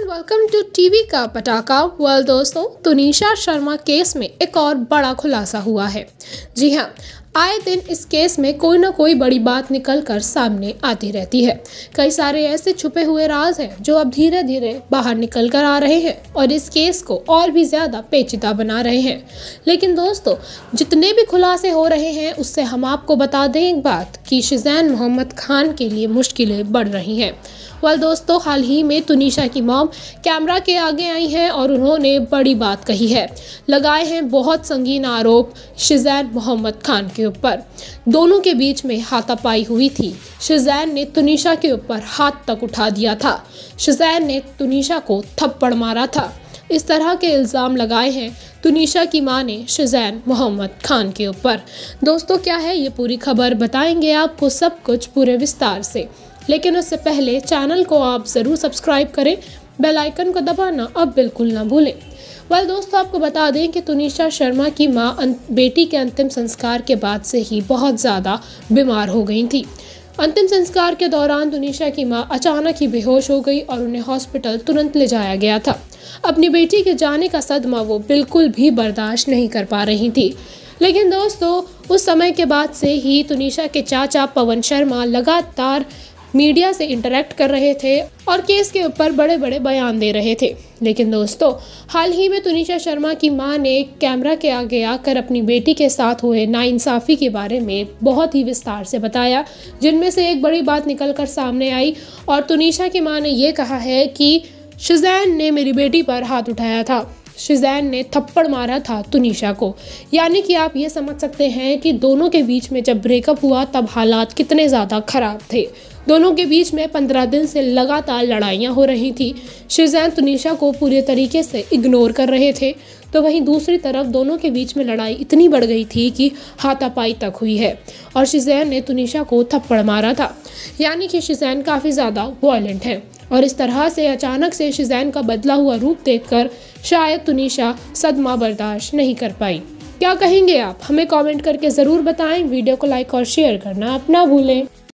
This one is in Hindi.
एंड वेलकम टू टीवी का पटाखा वेल दोस्तों तुनिशा शर्मा केस में एक और बड़ा खुलासा हुआ है जी हाँ आए दिन इस केस में कोई ना कोई बड़ी बात निकल कर सामने आती रहती है कई सारे ऐसे छुपे हुए राज हैं जो अब धीरे धीरे बाहर निकल कर आ रहे हैं और इस केस को और भी ज़्यादा पेचीदा बना रहे हैं लेकिन दोस्तों जितने भी खुलासे हो रहे हैं उससे हम आपको बता दें एक बात कि शिजैन मोहम्मद खान के लिए मुश्किलें बढ़ रही हैं वाल दोस्तों हाल ही में तुनिशा की मॉम कैमरा के आगे आई हैं और उन्होंने बड़ी बात कही है लगाए हैं बहुत संगीन आरोप शिजैन मोहम्मद खान के के ऊपर दोनों के बीच में हाथापाई हुई थी शिजैन ने तुनिशा के ऊपर हाथ तक उठा दिया था शिजैन ने तुनिशा को थप्पड़ मारा था इस तरह के इल्ज़ाम लगाए हैं तुनिशा की मां ने शजैन मोहम्मद खान के ऊपर दोस्तों क्या है ये पूरी खबर बताएंगे आपको सब कुछ पूरे विस्तार से लेकिन उससे पहले चैनल को आप ज़रूर सब्सक्राइब करें बेल आइकन को दबाना अब बिल्कुल ना भूलें वाल दोस्तों आपको बता दें कि तुनिशा शर्मा की माँ अं-, बेटी के अंतिम संस्कार के बाद से ही बहुत ज़्यादा बीमार हो गई थी अंतिम संस्कार के दौरान तुनिशा की मां अचानक ही बेहोश हो गई और उन्हें हॉस्पिटल तुरंत ले जाया गया था अपनी बेटी के जाने का सदमा वो बिल्कुल भी बर्दाश्त नहीं कर पा रही थी लेकिन दोस्तों उस समय के बाद से ही तुनिशा के चाचा पवन शर्मा लगातार मीडिया से इंटरेक्ट कर रहे थे और केस के ऊपर बड़े बड़े बयान दे रहे थे लेकिन दोस्तों हाल ही में तुनिशा शर्मा की मां ने कैमरा के आगे आकर अपनी बेटी के साथ हुए नाइंसाफ़ी के बारे में बहुत ही विस्तार से बताया जिनमें से एक बड़ी बात निकल कर सामने आई और तुनिशा की मां ने यह कहा है कि शिजैन ने मेरी बेटी पर हाथ उठाया था शिजैन ने थप्पड़ मारा था तुनिशा को यानी कि आप ये समझ सकते हैं कि दोनों के बीच में जब ब्रेकअप हुआ तब हालात कितने ज़्यादा ख़राब थे दोनों के बीच में पंद्रह दिन से लगातार लड़ाइयाँ हो रही थी शिजैन तुनिशा को पूरे तरीके से इग्नोर कर रहे थे तो वहीं दूसरी तरफ दोनों के बीच में लड़ाई इतनी बढ़ गई थी कि हाथापाई तक हुई है और शिजैन ने तुनिशा को थप्पड़ मारा था यानी कि शिजैन काफ़ी ज़्यादा वॉयेंट है और इस तरह से अचानक से शिजैन का बदला हुआ रूप देखकर शायद तुनिशा सदमा बर्दाश्त नहीं कर पाई क्या कहेंगे आप हमें कमेंट करके ज़रूर बताएं वीडियो को लाइक और शेयर करना अपना भूलें